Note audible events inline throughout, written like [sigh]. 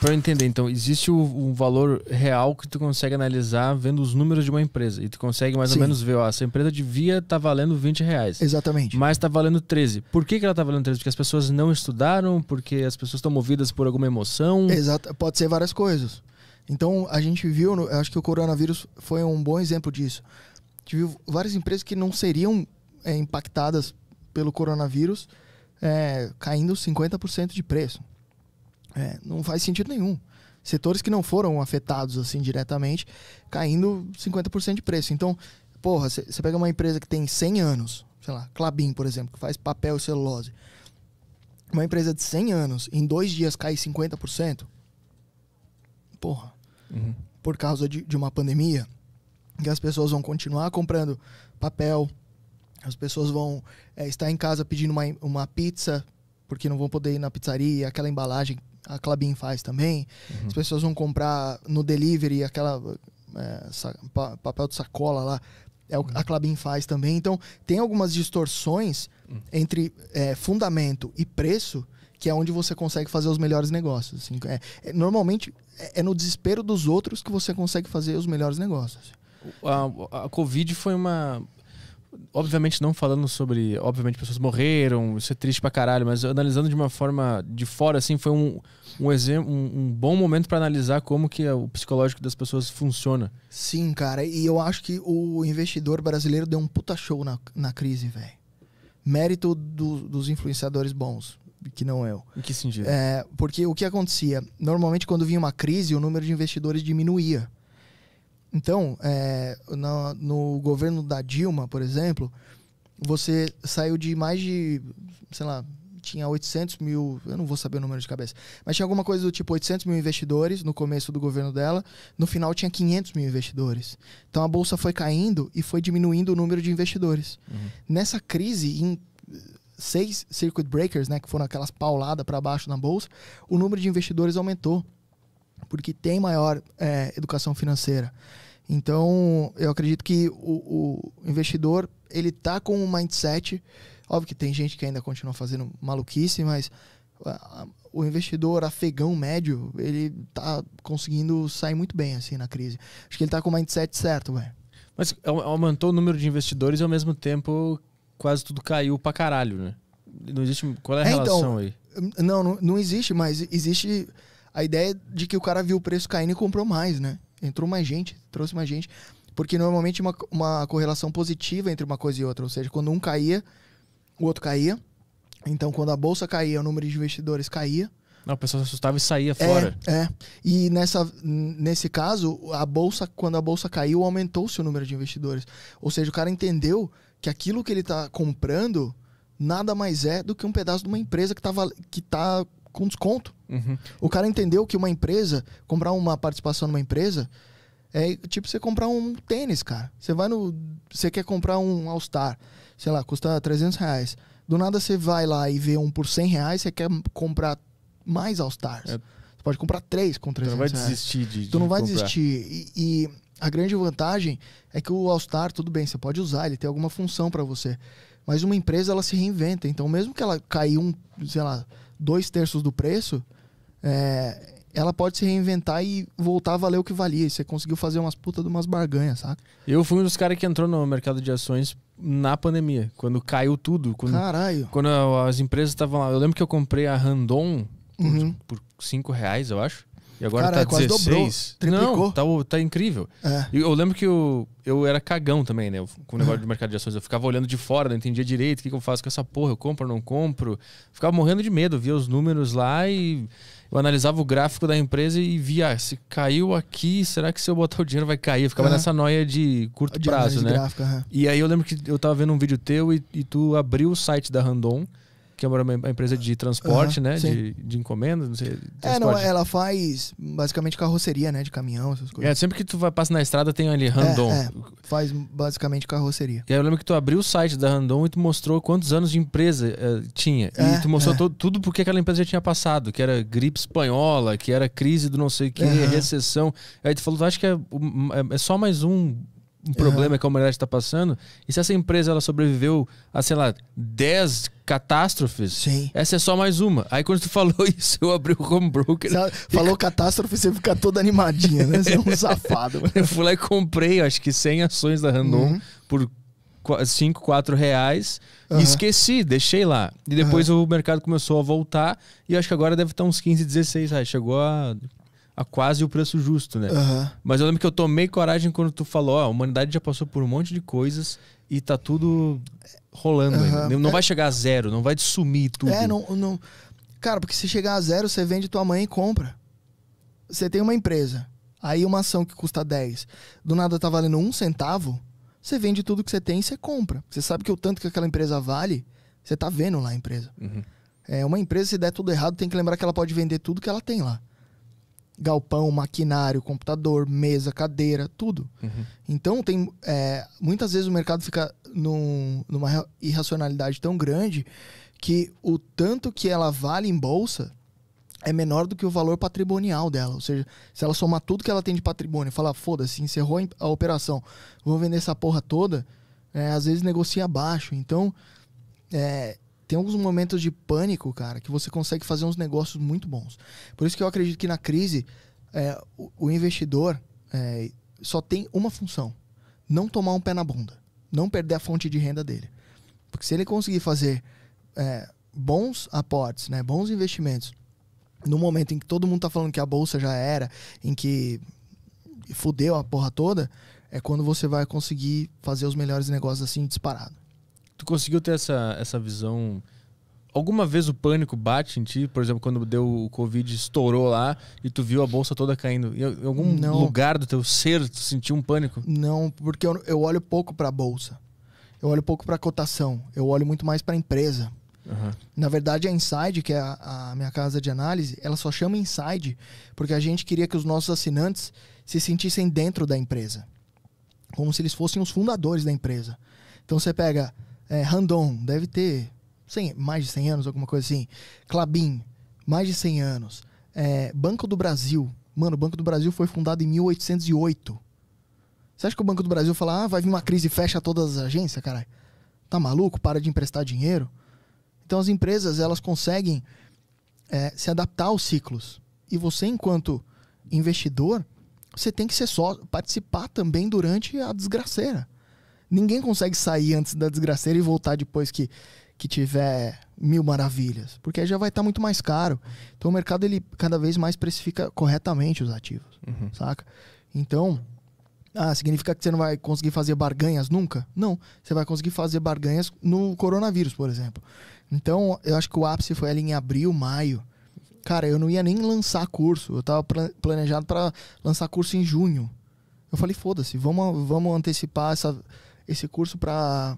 Para eu entender, então, existe o, um valor real que tu consegue analisar vendo os números de uma empresa. E tu consegue mais Sim. ou menos ver, ó, essa empresa devia estar tá valendo 20 reais. Exatamente. Mas está valendo 13. Por que, que ela está valendo 13? Porque as pessoas não estudaram, porque as pessoas estão movidas por alguma emoção. Exato. Pode ser várias coisas. Então, a gente viu, acho que o coronavírus foi um bom exemplo disso. A gente viu várias empresas que não seriam é, impactadas pelo coronavírus é, caindo 50% de preço. É, não faz sentido nenhum. Setores que não foram afetados assim diretamente, caindo 50% de preço. Então, porra, você pega uma empresa que tem 100 anos, sei lá, Clabin, por exemplo, que faz papel e celulose. Uma empresa de 100 anos, em dois dias cai 50%. Porra. Uhum. Por causa de, de uma pandemia, que as pessoas vão continuar comprando papel, as pessoas vão é, estar em casa pedindo uma, uma pizza, porque não vão poder ir na pizzaria, aquela embalagem a Clabin faz também. Uhum. As pessoas vão comprar no delivery aquela é, pa papel de sacola lá. É o, a Clabin uhum. faz também. Então, tem algumas distorções uhum. entre é, fundamento e preço que é onde você consegue fazer os melhores negócios. Assim. É, é normalmente, é, é, no desespero dos outros que você consegue fazer os melhores negócios. A, a Covid foi uma obviamente não falando sobre, obviamente pessoas morreram, isso é triste pra caralho, mas analisando de uma forma de fora, assim, foi um, um, exemplo, um, um bom momento para analisar como que o psicológico das pessoas funciona. Sim, cara, e eu acho que o investidor brasileiro deu um puta show na, na crise, velho. Mérito do, dos influenciadores bons, que não eu. Em que sentido? É, porque o que acontecia? Normalmente quando vinha uma crise, o número de investidores diminuía. Então, é, no, no governo da Dilma, por exemplo, você saiu de mais de, sei lá, tinha 800 mil, eu não vou saber o número de cabeça, mas tinha alguma coisa do tipo 800 mil investidores no começo do governo dela, no final tinha 500 mil investidores. Então a bolsa foi caindo e foi diminuindo o número de investidores. Uhum. Nessa crise, em seis circuit breakers, né, que foram aquelas pauladas para baixo na bolsa, o número de investidores aumentou porque tem maior é, educação financeira. Então, eu acredito que o, o investidor ele tá com um mindset. Óbvio que tem gente que ainda continua fazendo maluquice, mas o investidor afegão médio, ele tá conseguindo sair muito bem assim na crise. Acho que ele tá com o mindset certo, velho. Mas aumentou o número de investidores e ao mesmo tempo quase tudo caiu pra caralho, né? Não existe. Qual é a é, então, relação então, aí? Não, não, não existe, mas existe a ideia de que o cara viu o preço caindo e comprou mais, né? Entrou mais gente, trouxe mais gente. Porque normalmente uma, uma correlação positiva entre uma coisa e outra. Ou seja, quando um caía, o outro caía. Então, quando a bolsa caía, o número de investidores caía. Não, a pessoa se assustava e saía fora. É, é. E nessa, nesse caso, a bolsa, quando a bolsa caiu, aumentou-se o número de investidores. Ou seja, o cara entendeu que aquilo que ele está comprando nada mais é do que um pedaço de uma empresa que está que tá com desconto. Uhum. O cara entendeu que uma empresa, comprar uma participação numa empresa, é tipo você comprar um tênis, cara. Você vai no. Você quer comprar um All-Star, sei lá, custa 300 reais. Do nada você vai lá e vê um por 100 reais, você quer comprar mais All-Stars. É. Você pode comprar três com 300 reais. Tu não vai desistir de. Tu não vai comprar. desistir. E, e a grande vantagem é que o All-Star, tudo bem, você pode usar, ele tem alguma função para você. Mas uma empresa, ela se reinventa. Então, mesmo que ela caia um, sei lá, dois terços do preço, é, ela pode se reinventar e voltar a valer o que valia. E você conseguiu fazer umas putas de umas barganhas, saca? Eu fui um dos caras que entrou no mercado de ações na pandemia, quando caiu tudo. Quando, Caralho. Quando as empresas estavam lá. Eu lembro que eu comprei a Randon uhum. por 5 reais, eu acho. E agora Cara, tá quase 16. dobrou. Não, tá, tá incrível. É. eu lembro que eu, eu era cagão também, né? com o negócio de mercado de ações. Eu ficava olhando de fora, não entendia direito o que, que eu faço com essa porra. Eu compro ou não compro? Ficava morrendo de medo. via os números lá e eu analisava o gráfico da empresa e via ah, se caiu aqui, será que se eu botar o dinheiro vai cair? Eu ficava uhum. nessa noia de curto de prazo, né? Gráfico, uhum. E aí eu lembro que eu tava vendo um vídeo teu e, e tu abriu o site da Randon que é uma empresa de transporte, uhum, né? De, de encomenda, não sei. É, não, ela faz basicamente carroceria, né? De caminhão, essas coisas. É, sempre que tu vai passa na estrada tem ali Randon. É, é, faz basicamente carroceria. E aí eu lembro que tu abriu o site da Randon e tu mostrou quantos anos de empresa uh, tinha. É, e tu mostrou é. tudo porque aquela empresa já tinha passado, que era gripe espanhola, que era crise do não sei o que, uhum. recessão. Aí tu falou, tu acha que é, é, é só mais um um problema uhum. que a humanidade está passando, e se essa empresa ela sobreviveu a, sei lá, 10 catástrofes, Sim. essa é só mais uma. Aí quando tu falou [laughs] isso, eu abri o home broker. E... falou catástrofe, você fica toda animadinha, né? Você é um [laughs] safado. eu fui lá e comprei, acho que 100 ações da Randon uhum. por 5, 4 reais uhum. e esqueci, deixei lá. E depois o mercado começou a voltar e acho que agora deve estar uns 15, 16 reais. Chegou a a quase o preço justo, né? Uhum. Mas eu lembro que eu tomei coragem quando tu falou, ó, a humanidade já passou por um monte de coisas e tá tudo rolando uhum. ainda. Não é... vai chegar a zero, não vai sumir tudo. É, não, não... Cara, porque se chegar a zero, você vende tua mãe e compra. Você tem uma empresa, aí uma ação que custa 10, do nada tá valendo um centavo, você vende tudo que você tem e você compra. Você sabe que o tanto que aquela empresa vale, você tá vendo lá a empresa. Uhum. É, uma empresa, se der tudo errado, tem que lembrar que ela pode vender tudo que ela tem lá galpão, maquinário, computador, mesa, cadeira, tudo. Uhum. Então tem é, muitas vezes o mercado fica num, numa irracionalidade tão grande que o tanto que ela vale em bolsa é menor do que o valor patrimonial dela. Ou seja, se ela somar tudo que ela tem de patrimônio e falar, foda-se, encerrou a operação, vou vender essa porra toda, é, às vezes negocia abaixo. Então, é, tem alguns momentos de pânico, cara, que você consegue fazer uns negócios muito bons. Por isso que eu acredito que na crise, é, o, o, investidor é, só tem uma função: não tomar um pé na bunda, não perder a fonte de renda dele. Porque se ele conseguir fazer é, bons aportes, né, bons investimentos, no momento em que todo mundo está falando que a bolsa já era, em que fudeu a porra toda, é quando você vai conseguir fazer os melhores negócios assim disparado. Tu conseguiu ter essa, essa visão? Alguma vez o pânico bate em ti? Por exemplo, quando deu o Covid, estourou lá e tu viu a bolsa toda caindo. Em algum Não. lugar do teu ser, tu sentiu um pânico? Não, porque eu, eu olho pouco para a bolsa. Eu olho pouco para a cotação. Eu olho muito mais para a empresa. Uhum. Na verdade, a Inside, que é a, a, minha casa de análise, ela só chama Inside porque a gente queria que os nossos assinantes se sentissem dentro da empresa, como se eles fossem os fundadores da empresa. Então você pega é, Randon, deve ter 100, mais de 100 anos, alguma coisa assim. Clabin, mais de 100 anos. É, Banco do Brasil. Mano, o Banco do Brasil foi fundado em 1808. Você acha que o Banco do Brasil fala, ah, vai vir uma crise e fecha todas as agências, caralho? Tá maluco? Para de emprestar dinheiro? Então as empresas, elas conseguem é, se adaptar aos ciclos. E você, enquanto investidor, você tem que ser só participar também durante a desgraceira. Ninguém consegue sair antes da desgraceira e voltar depois que, que tiver mil maravilhas, porque já vai estar tá muito mais caro. Então o mercado ele cada vez mais precifica corretamente os ativos, uhum. saca? Então, ah, significa que você não vai conseguir fazer barganhas nunca? Não, você vai conseguir fazer barganhas no coronavírus, por exemplo. Então, eu acho que o ápice foi ali em abril, maio. Cara, eu não ia nem lançar curso. Eu tava planejado para lançar curso em junho. Eu falei, foda-se, vamos, vamos antecipar essa esse curso para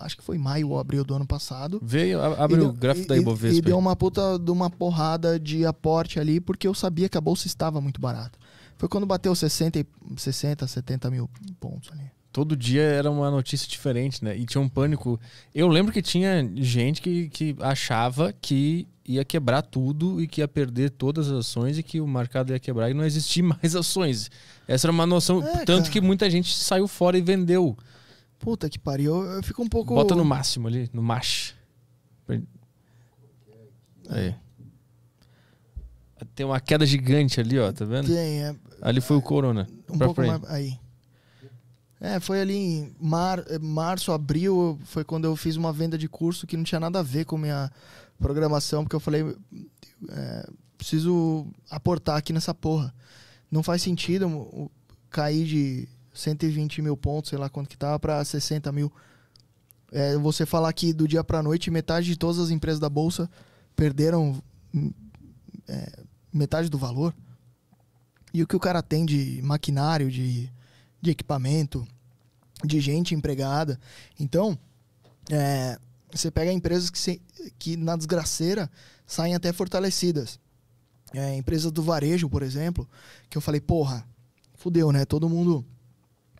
acho que foi maio ou abril do ano passado. Veio, abriu o gráfico da Ibovespa. E, e deu uma puta de uma porrada de aporte ali, porque eu sabia que a bolsa estava muito barata. Foi quando bateu 60, 60 70 mil pontos ali. Todo dia era uma notícia diferente, né? E tinha um pânico. Eu lembro que tinha gente que, que achava que ia quebrar tudo e que ia perder todas as ações e que o mercado ia quebrar e não existir [laughs] mais ações. Essa era uma noção. É, tanto cara. que muita gente saiu fora e vendeu. Puta que pariu, eu, fico um pouco. Bota no máximo ali, no max. Aí. Tem uma queda gigante ali, ó, tá vendo? Tem, é... Ali foi o é, Corona. Um pra pouco frente. mais. Aí. É, foi ali em mar... É, março, abril, foi quando eu fiz uma venda de curso que não tinha nada a ver com minha programação, porque eu falei, é, preciso aportar aqui nessa porra. Não faz sentido cair de 120 mil pontos, sei lá quanto que tava, para 60 mil. É, você falar que do dia para noite metade de todas as empresas da bolsa perderam hum, é, metade do valor. E o que o cara tem de maquinário, de, de equipamento, de gente empregada. Então, é, você pega empresas que, se, que na desgraceira saem até fortalecidas. É, empresas do varejo, por exemplo, que eu falei, porra, fudeu, né? Todo mundo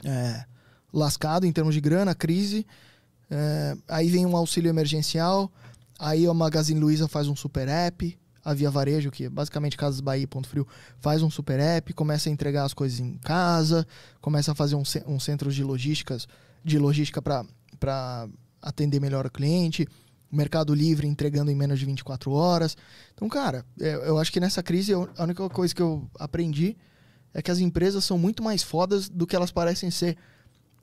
é, lascado em termos de grana, crise. É, aí vem um auxílio emergencial. Aí a Magazine Luiza faz um super app. A Via Varejo, que é basicamente Casas Bahia Ponto Frio, faz um super app, começa a entregar as coisas em casa, começa a fazer um, um centro de logísticas, de logística para atender melhor o cliente. Mercado Livre entregando em menos de 24 horas. Então, cara, é, eu, acho que nessa crise eu, a única coisa que eu aprendi é que as empresas são muito mais fodas do que elas parecem ser.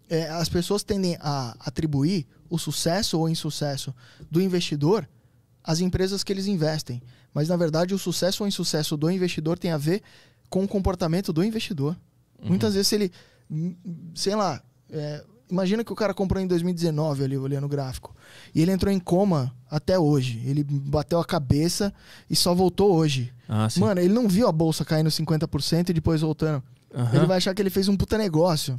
É, as pessoas tendem a atribuir o sucesso ou insucesso do investidor às empresas que eles investem. Mas, na verdade, o sucesso ou insucesso do investidor tem a ver com o comportamento do investidor. Uhum. Muitas vezes, ele, sei lá, é, Imagina que o cara comprou em 2019 ali, olhando o gráfico. E ele entrou em coma até hoje. Ele bateu a cabeça e só voltou hoje. Ah, Mano, ele não viu a bolsa caindo 50% e depois voltando. Uhum. Ele vai achar que ele fez um puta negócio.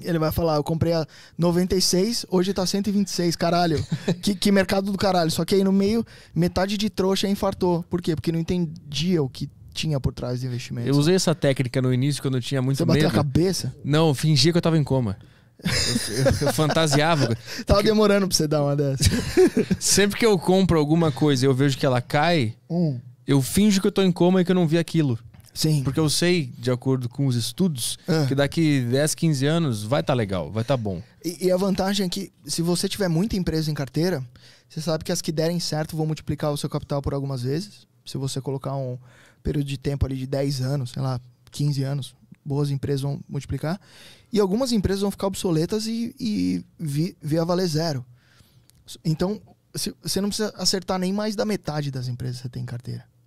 Ele vai falar, eu comprei a 96, hoje tá 126, caralho. [laughs] que, que mercado do caralho. Só que aí no meio, metade de trouxa infartou. Por quê? Porque não entendia o que tinha por trás do investimento. Eu usei essa técnica no início quando eu tinha muito Você medo. Você bateu a cabeça? Não, fingia que eu tava em coma. Eu, eu fantasiava. [laughs] Tava demorando pra você dar uma dessa. [laughs] Sempre que eu compro alguma coisa e eu vejo que ela cai, hum. eu finjo que eu tô em coma e que eu não vi aquilo. Sim. Porque eu sei, de acordo com os estudos, ah. que daqui 10, 15 anos vai estar tá legal, vai estar tá bom. E, e, a vantagem é que, se você tiver muita empresa em carteira, você sabe que as que derem certo vão multiplicar o seu capital por algumas vezes. Se você colocar um período de tempo ali de 10 anos, sei lá, 15 anos, boas empresas vão multiplicar, e algumas empresas vão ficar obsoletas e, e vir, vir a valer zero. Então, você não precisa acertar nem mais da metade das empresas que você tem em carteira.